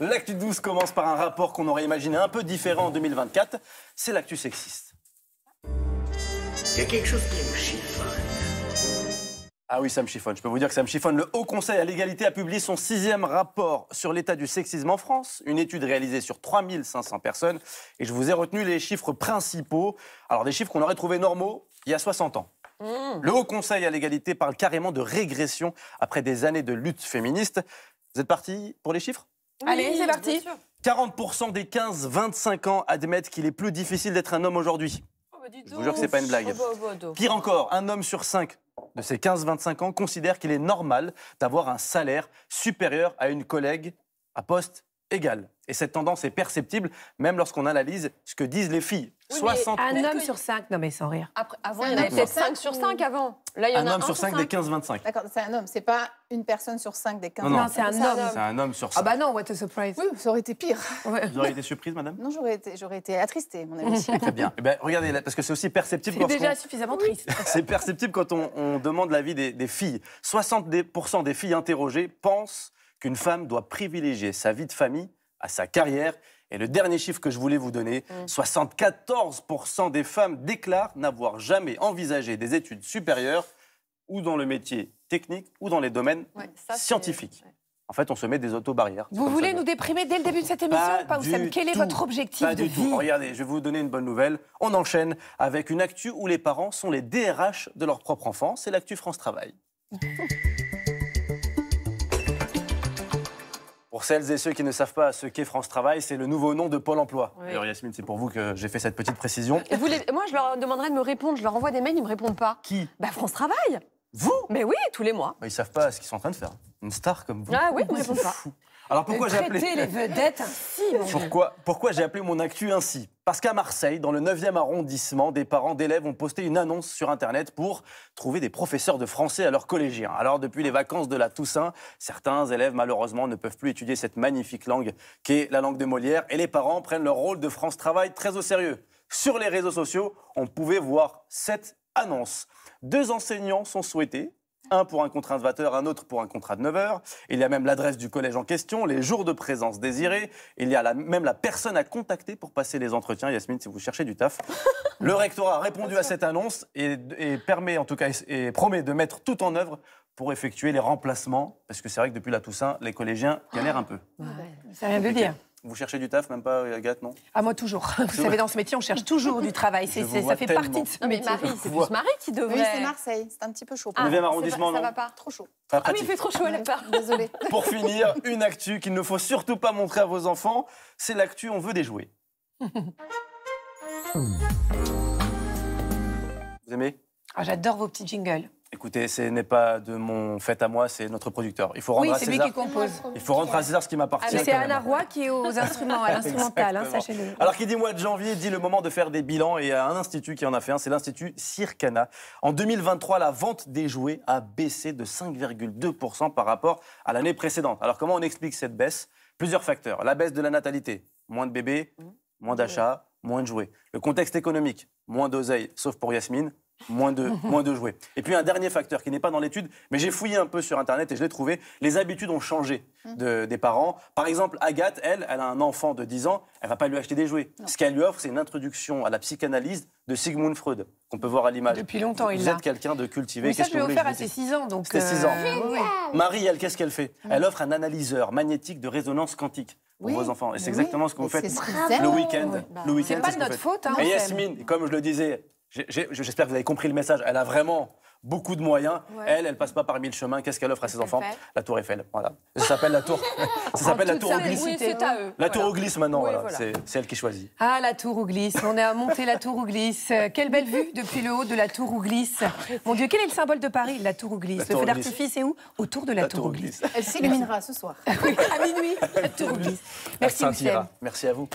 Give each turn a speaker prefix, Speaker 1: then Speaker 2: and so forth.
Speaker 1: L'actu 12 commence par un rapport qu'on aurait imaginé un peu différent en 2024. C'est l'actu sexiste. Il y a quelque chose qui me chiffonne. Ah oui, ça me chiffonne. Je peux vous dire que ça me chiffonne. Le Haut Conseil à l'égalité a publié son sixième rapport sur l'état du sexisme en France, une étude réalisée sur 3500 personnes. Et je vous ai retenu les chiffres principaux. Alors, des chiffres qu'on aurait trouvés normaux il y a 60 ans. Mmh. Le Haut Conseil à l'égalité parle carrément de régression après des années de lutte féministe. Vous êtes parti pour les chiffres Allez, c'est parti. 40% des 15-25 ans admettent qu'il est plus difficile d'être un homme aujourd'hui. Oh, bah, Je vous jure que c'est pas une blague. Oh, bah, oh, bah, Pire encore, un homme sur 5 de ces 15-25 ans considère qu'il est normal d'avoir un salaire supérieur à une collègue à poste égale. Et cette tendance est perceptible même lorsqu'on analyse ce que disent les filles. un homme sur cinq. non mais sans rire. avant, il y avait peut 5 sur 5 avant. Là, il y en un, homme sur 5, des 15-25. D'accord, c'est un homme, c'est pas une personne sur 5 des 15-25. Non, c'est un, homme. C'est un homme sur Ah bah non, what a surprise. Oui, ça aurait été pire. Vous auriez été surprise, madame Non, j'aurais été, été attristée, mon ami. Très bien. Eh ben, regardez, parce que c'est aussi perceptible. C'est déjà suffisamment triste. c'est perceptible quand on, on demande l'avis des, des filles. 60% des filles interrogées pensent qu'une femme doit privilégier sa vie de famille à sa carrière. Et le dernier chiffre que je voulais vous donner, 74% mm. des femmes déclarent n'avoir jamais envisagé des études supérieures ou dans le métier technique ou dans les domaines scientifiques. En fait, on se met des auto-barrières. Vous voulez nous déprimer dès le début de cette émission pas, ou Quel est votre objectif du tout. Regardez, je vais vous donner une bonne nouvelle. On enchaîne avec une actu où les parents sont les DRH de leur propre enfance. C'est l'actu France Travail. Pour celles et ceux qui ne savent pas ce qu'est France Travail, c'est le nouveau nom de Pôle emploi. Alors Yasmine, c'est pour vous que j'ai fait cette petite précision. Moi, je leur demanderai de me répondre. Je leur envoie des mails, ils ne me répondent pas. Qui bah, France Travail vous Mais oui, tous les mois. Bah, ils savent pas ce qu'ils sont en train de faire. Une star comme vous. Ah oui, ils ne répondent pas. Alors pourquoi j'ai appelé les vedettes Pourquoi, j'ai appelé mon actu ainsi Parce qu'à Marseille, dans le 9e arrondissement, des parents d'élèves ont posté une annonce sur Internet pour trouver des professeurs de français à leurs collégiens. Alors depuis les vacances de la Toussaint, certains élèves malheureusement ne peuvent plus étudier cette magnifique langue qu'est la langue de Molière et les parents prennent leur rôle de France Travail très au sérieux. Sur les réseaux sociaux, on pouvait voir cette annonce. Deux enseignants sont souhaités un pour un contrat de 20 heures, un autre pour un contrat de 9 heures. Il y a même l'adresse du collège en question, les jours de présence désirés. Il y a même la personne à contacter pour passer les entretiens. Yasmine, si vous cherchez du taf. Le rectorat a répondu à cette annonce et, permet, en tout cas, et promet de mettre tout en œuvre pour effectuer les remplacements. Parce que c'est vrai que depuis la Toussaint, les collégiens ah. galèrent un peu. Ça ça rien de dire. Vous cherchez du taf, même pas euh, Agathe, non Ah moi toujours. Vous savez, dans ce métier, on cherche toujours du travail. ça fait partie de ce métier. mais Marie, c'est plus Marie qui devrait. Oui, c'est Marseille. C'est un petit peu chaud. Le 9e arrondissement, non Ça va pas. Trop chaud. ah oui, il fait trop chaud à la part. Désolée. Pour finir, une actu qu'il ne faut surtout pas montrer à vos enfants. C'est l'actu. On veut des jouets. Vous aimez ah, J'adore vos petits jingles. Écoutez, ce n'est pas de mon fait à moi, c'est notre producteur. Il faut rendre oui, à César. Lui qui compose. Il faut rendre ce qui m'appartient. Ah, c'est Anna Roy qui est aux instruments, à l'instrumental, hein, sachez-le. Alors, qui dit mois de janvier dit le moment de faire des bilans et il y a un institut qui en a fait un, c'est l'institut Circana. En 2023, la vente des jouets a baissé de 5,2% par rapport à l'année précédente. Alors, comment on explique cette baisse Plusieurs facteurs. La baisse de la natalité, moins de bébés, mmh. moins d'achats, moins de jouets. Le contexte économique, moins d'oseilles, sauf pour Yasmine moins de, moins de jouets. Et puis un dernier facteur qui n'est pas dans l'étude, mais j'ai fouillé un peu sur Internet et je l'ai trouvé, les habitudes ont changé mmh. des parents. Par exemple, Agathe, elle, elle a un enfant de 10 ans, elle va pas lui acheter des jouets. Ce qu'elle lui offre, c'est une introduction à la psychanalyse de Sigmund Freud, qu'on peut voir à l'image. Depuis longtemps, vous, il Vous êtes quelqu'un de cultivé. Mais ça, je lui offert à ses 6 ans. donc. 6 ans. Euh, Marie, elle, qu'est-ce qu'elle fait mmh. Elle offre un analyseur magnétique de résonance quantique pour vos enfants. Et c'est exactement ce qu'on fait le week-end. Ah le week C'est pas de notre faute. Hein, et Yasmine, comme je le disais, J'espère que vous avez compris le message. Elle a vraiment beaucoup de moyens. Elle, Elle, elle passe pas parmi le chemin. Qu'est-ce qu'elle offre à ses enfants La tour Eiffel. Voilà. Ça s'appelle la tour. ça la tour au glisse. la tour maintenant. C'est elle qui choisit. Ah la tour au On est à monter la tour au euh, Quelle belle vue depuis le haut de la tour au Mon Dieu, quel est le symbole de Paris La tour au Le feu d'artifice est où Autour de la, tour au Elle s'illuminera ce soir. à minuit. La tour au Merci, Merci Merci à vous.